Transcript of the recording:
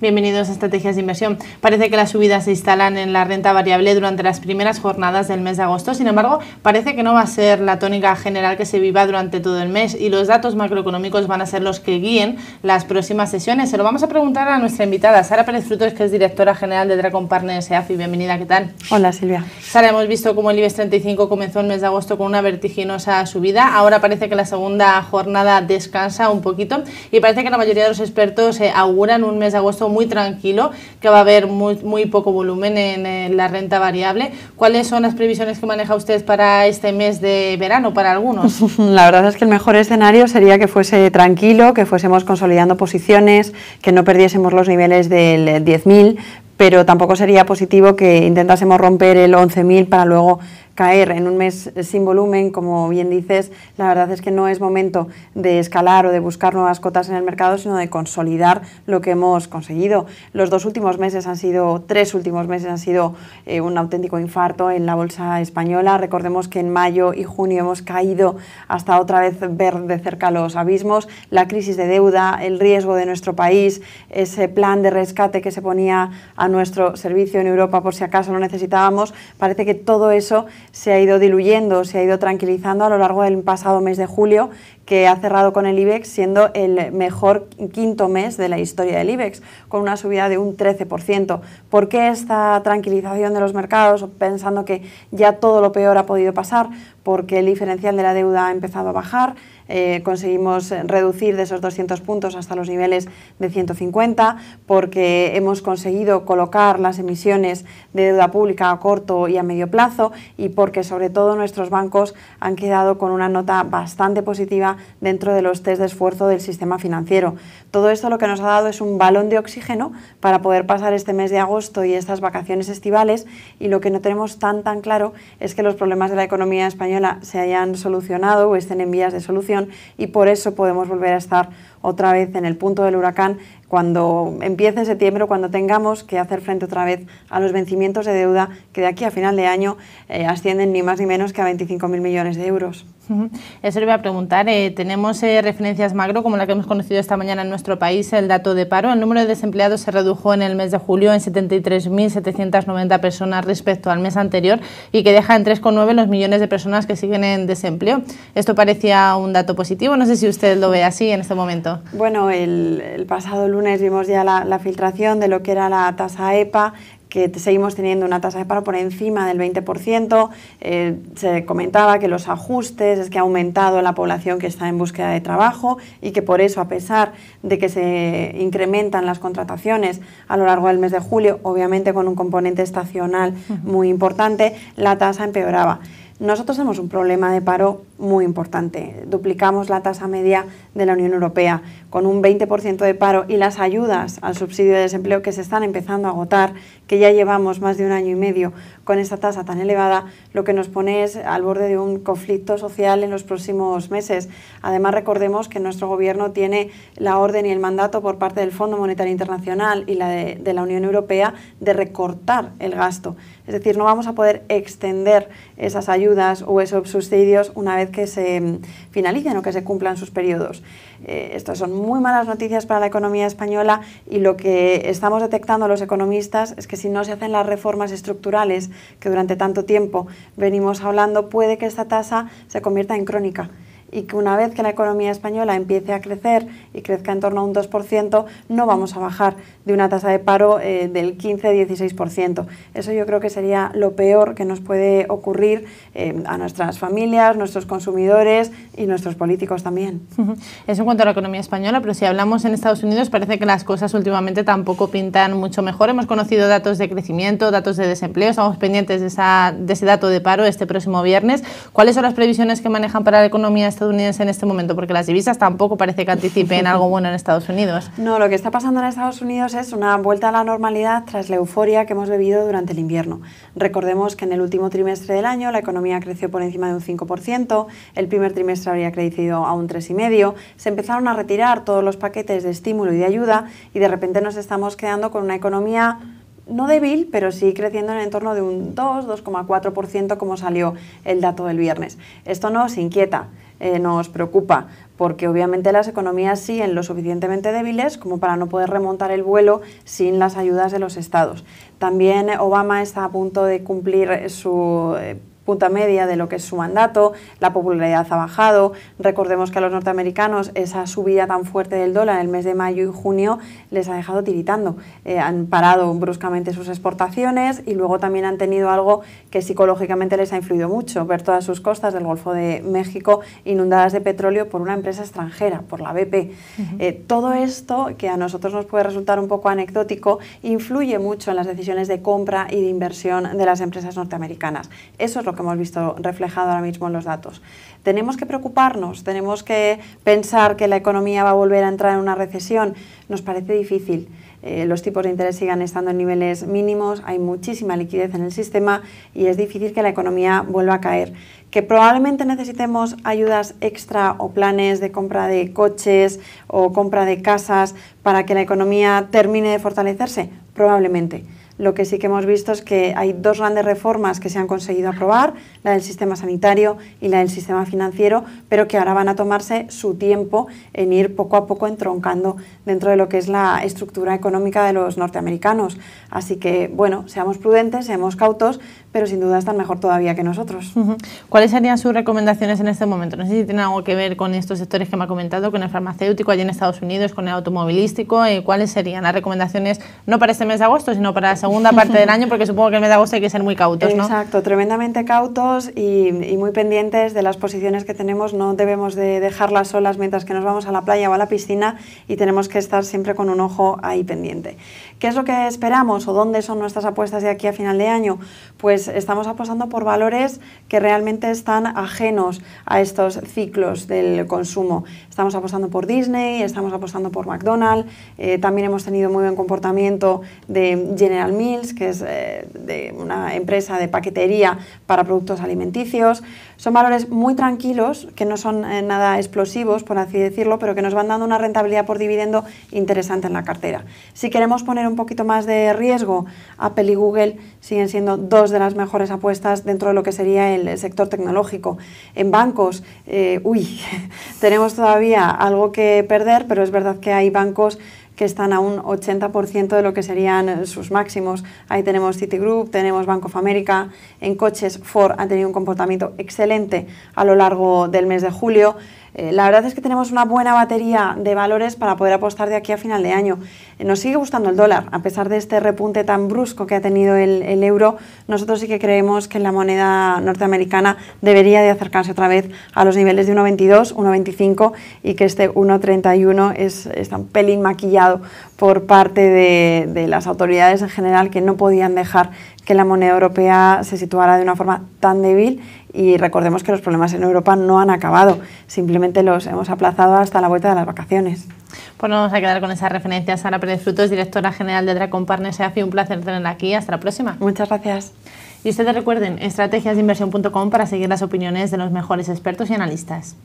Bienvenidos a Estrategias de Inversión. Parece que las subidas se instalan en la renta variable durante las primeras jornadas del mes de agosto. Sin embargo, parece que no va a ser la tónica general que se viva durante todo el mes y los datos macroeconómicos van a ser los que guíen las próximas sesiones. Se lo vamos a preguntar a nuestra invitada, Sara Pérez Frutos, que es directora general de Dragon Partners EAFI. Bienvenida, ¿qué tal? Hola, Silvia. Sara, hemos visto cómo el IBEX 35 comenzó el mes de agosto con una vertiginosa subida. Ahora parece que la segunda jornada descansa un poquito y parece que la mayoría de los expertos eh, auguran un mes de agosto muy tranquilo, que va a haber muy, muy poco volumen en la renta variable. ¿Cuáles son las previsiones que maneja usted para este mes de verano, para algunos? La verdad es que el mejor escenario sería que fuese tranquilo, que fuésemos consolidando posiciones, que no perdiésemos los niveles del 10.000, pero tampoco sería positivo que intentásemos romper el 11.000 para luego caer en un mes sin volumen, como bien dices, la verdad es que no es momento de escalar o de buscar nuevas cotas en el mercado, sino de consolidar lo que hemos conseguido. Los dos últimos meses han sido, tres últimos meses han sido eh, un auténtico infarto en la bolsa española. Recordemos que en mayo y junio hemos caído hasta otra vez ver de cerca los abismos, la crisis de deuda, el riesgo de nuestro país, ese plan de rescate que se ponía a nuestro servicio en Europa por si acaso lo necesitábamos, parece que todo eso se ha ido diluyendo, se ha ido tranquilizando a lo largo del pasado mes de julio, que ha cerrado con el IBEX siendo el mejor quinto mes de la historia del IBEX, con una subida de un 13%. ¿Por qué esta tranquilización de los mercados pensando que ya todo lo peor ha podido pasar? Porque el diferencial de la deuda ha empezado a bajar eh, conseguimos reducir de esos 200 puntos hasta los niveles de 150, porque hemos conseguido colocar las emisiones de deuda pública a corto y a medio plazo y porque sobre todo nuestros bancos han quedado con una nota bastante positiva dentro de los test de esfuerzo del sistema financiero. Todo esto lo que nos ha dado es un balón de oxígeno para poder pasar este mes de agosto y estas vacaciones estivales y lo que no tenemos tan tan claro es que los problemas de la economía española se hayan solucionado o estén en vías de solución y por eso podemos volver a estar otra vez en el punto del huracán cuando empiece septiembre cuando tengamos que hacer frente otra vez a los vencimientos de deuda que de aquí a final de año eh, ascienden ni más ni menos que a 25.000 millones de euros. Eso le voy a preguntar. Eh, tenemos eh, referencias macro, como la que hemos conocido esta mañana en nuestro país, el dato de paro. El número de desempleados se redujo en el mes de julio en 73.790 personas respecto al mes anterior y que deja en 3,9 los millones de personas que siguen en desempleo. Esto parecía un dato positivo. No sé si usted lo ve así en este momento. Bueno, el, pasado lunes vimos ya la, la filtración de lo que era la tasa EPA que seguimos teniendo una tasa de paro por encima del 20%. Eh, se comentaba que los ajustes es que ha aumentado la población que está en búsqueda de trabajo y que por eso, a pesar de que se incrementan las contrataciones a lo largo del mes de julio, obviamente con un componente estacional muy importante, la tasa empeoraba. Nosotros tenemos un problema de paro muy importante. Duplicamos la tasa media de la Unión Europea con un 20% de paro y las ayudas al subsidio de desempleo que se están empezando a agotar, que ya llevamos más de un año y medio con esa tasa tan elevada, lo que nos pone es al borde de un conflicto social en los próximos meses. Además, recordemos que nuestro gobierno tiene la orden y el mandato por parte del Fondo Monetario Internacional y la de, la Unión Europea de recortar el gasto. Es decir, no vamos a poder extender esas ayudas o esos subsidios una vez que se mm, finalicen o que se cumplan sus periodos. Eh, estas son muy malas noticias para la economía española y lo que estamos detectando los economistas es que si no se hacen las reformas estructurales que durante tanto tiempo venimos hablando, puede que esta tasa se convierta en crónica y que una vez que la economía española empiece a crecer y crezca en torno a un 2%, no vamos a bajar de una tasa de paro eh, del 15-16%. Eso yo creo que sería lo peor que nos puede ocurrir eh, a nuestras familias, nuestros consumidores y nuestros políticos también. Eso en cuanto a la economía española, pero si hablamos en Estados Unidos parece que las cosas últimamente tampoco pintan mucho mejor. Hemos conocido datos de crecimiento, datos de desempleo, estamos pendientes de, esa, de ese dato de paro este próximo viernes. ¿Cuáles son las previsiones que manejan para la economía española estadounidense en este momento? Porque las divisas tampoco parece que anticipen algo bueno en Estados Unidos. No, lo que está pasando en Estados Unidos es una vuelta a la normalidad tras la euforia que hemos bebido durante el invierno. Recordemos que en el último trimestre del año la economía creció por encima de un 5%, el primer trimestre habría crecido a un 3,5%, se empezaron a retirar todos los paquetes de estímulo y de ayuda y de repente nos estamos quedando con una economía no débil, pero sí creciendo en el entorno de un 2, 2,4% como salió el dato del viernes. Esto nos inquieta, eh, nos preocupa, porque obviamente las economías siguen lo suficientemente débiles como para no poder remontar el vuelo sin las ayudas de los estados. También Obama está a punto de cumplir su eh, punta media de lo que es su mandato, la popularidad ha bajado, recordemos que a los norteamericanos esa subida tan fuerte del dólar en el mes de mayo y junio les ha dejado tiritando, eh, han parado bruscamente sus exportaciones y luego también han tenido algo que psicológicamente les ha influido mucho, ver todas sus costas del Golfo de México inundadas de petróleo por una empresa extranjera, por la BP. Eh, todo esto, que a nosotros nos puede resultar un poco anecdótico, influye mucho en las decisiones de compra y de inversión de las empresas norteamericanas. Eso es lo que que hemos visto reflejado ahora mismo en los datos. Tenemos que preocuparnos, tenemos que pensar que la economía va a volver a entrar en una recesión. Nos parece difícil. Eh, los tipos de interés sigan estando en niveles mínimos, hay muchísima liquidez en el sistema y es difícil que la economía vuelva a caer. Que probablemente necesitemos ayudas extra o planes de compra de coches o compra de casas para que la economía termine de fortalecerse, probablemente lo que sí que hemos visto es que hay dos grandes reformas que se han conseguido aprobar, la del sistema sanitario y la del sistema financiero, pero que ahora van a tomarse su tiempo en ir poco a poco entroncando dentro de lo que es la estructura económica de los norteamericanos. Así que, bueno, seamos prudentes, seamos cautos, pero sin duda están mejor todavía que nosotros. ¿Cuáles serían sus recomendaciones en este momento? No sé si tiene algo que ver con estos sectores que me ha comentado, con el farmacéutico allí en Estados Unidos, con el automovilístico. Eh, ¿Cuáles serían las recomendaciones, no para este mes de agosto, sino para la segunda parte del año? Porque supongo que el mes de agosto hay que ser muy cautos, ¿no? Exacto, tremendamente cautos y, y muy pendientes de las posiciones que tenemos. No debemos de dejarlas solas mientras que nos vamos a la playa o a la piscina y tenemos que estar siempre con un ojo ahí pendiente. ¿Qué es lo que esperamos o dónde son nuestras apuestas de aquí a final de año? Pues pues estamos apostando por valores que realmente están ajenos a estos ciclos del consumo. Estamos apostando por Disney, estamos apostando por McDonald's, eh, también hemos tenido muy buen comportamiento de General Mills, que es eh, de una empresa de paquetería para productos alimenticios. Son valores muy tranquilos, que no son eh, nada explosivos, por así decirlo, pero que nos van dando una rentabilidad por dividendo interesante en la cartera. Si queremos poner un poquito más de riesgo, Apple y Google siguen siendo dos de las mejores apuestas dentro de lo que sería el, sector tecnológico. En bancos, eh, uy, tenemos todavía algo que perder, pero es verdad que hay bancos que están a un 80% de lo que serían sus máximos. Ahí tenemos Citigroup, tenemos Bank of America. En coches, Ford ha tenido un comportamiento excelente a lo largo del mes de julio. Eh, la verdad es que tenemos una buena batería de valores para poder apostar de aquí a final de año. Eh, nos sigue gustando el dólar, a pesar de este repunte tan brusco que ha tenido el, euro, nosotros sí que creemos que la moneda norteamericana debería de acercarse otra vez a los niveles de 1,22, 1,25 y que este 1,31 es, está un pelín maquillado por parte de las autoridades en general que no podían dejar que la moneda europea se situara de una forma tan débil y recordemos que los problemas en Europa no han acabado, simplemente los hemos aplazado hasta la vuelta de las vacaciones. Pues nos vamos a quedar con esas referencias. Sara Pérez Frutos, directora general de Dracon Partners, se hace un placer tenerla aquí. Hasta la próxima. Muchas gracias. Y ustedes recuerden estrategiasdeinversión.com para seguir las opiniones de los mejores expertos y analistas.